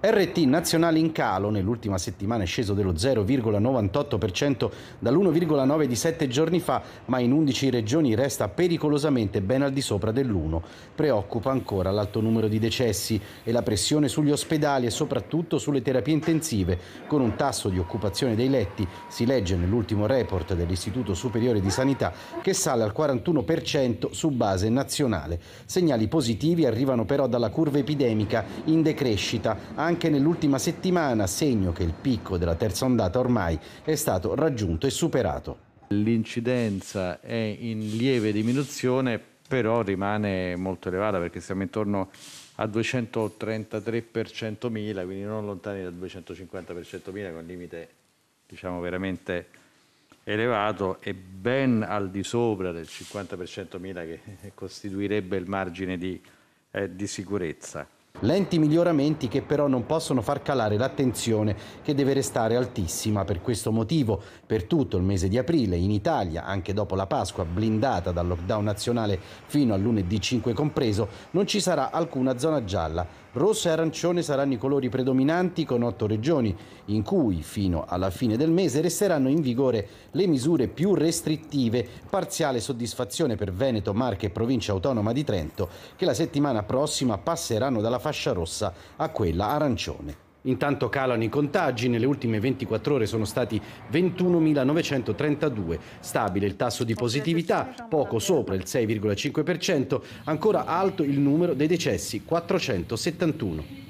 RT nazionale in calo, nell'ultima settimana è sceso dello 0,98% dall'1,9 di 7 giorni fa, ma in 11 regioni resta pericolosamente ben al di sopra dell'1. Preoccupa ancora l'alto numero di decessi e la pressione sugli ospedali e soprattutto sulle terapie intensive, con un tasso di occupazione dei letti, si legge nell'ultimo report dell'Istituto Superiore di Sanità, che sale al 41% su base nazionale. Segnali positivi arrivano però dalla curva epidemica in decrescita, anche nell'ultima settimana, segno che il picco della terza ondata ormai è stato raggiunto e superato. L'incidenza è in lieve diminuzione, però rimane molto elevata perché siamo intorno a 233 per 100.000, quindi non lontani da 250 per 100.000, con limite diciamo veramente elevato e ben al di sopra del 50 per 100.000 che costituirebbe il margine di, eh, di sicurezza. Lenti miglioramenti che però non possono far calare l'attenzione che deve restare altissima. Per questo motivo, per tutto il mese di aprile in Italia, anche dopo la Pasqua blindata dal lockdown nazionale fino a lunedì 5 compreso, non ci sarà alcuna zona gialla. Rosso e arancione saranno i colori predominanti con otto regioni in cui fino alla fine del mese resteranno in vigore le misure più restrittive. Parziale soddisfazione per Veneto, Marche e Provincia Autonoma di Trento che la settimana prossima passeranno dalla fase fascia rossa a quella arancione. Intanto calano i contagi, nelle ultime 24 ore sono stati 21.932, stabile il tasso di positività, poco sopra il 6,5%, ancora alto il numero dei decessi, 471.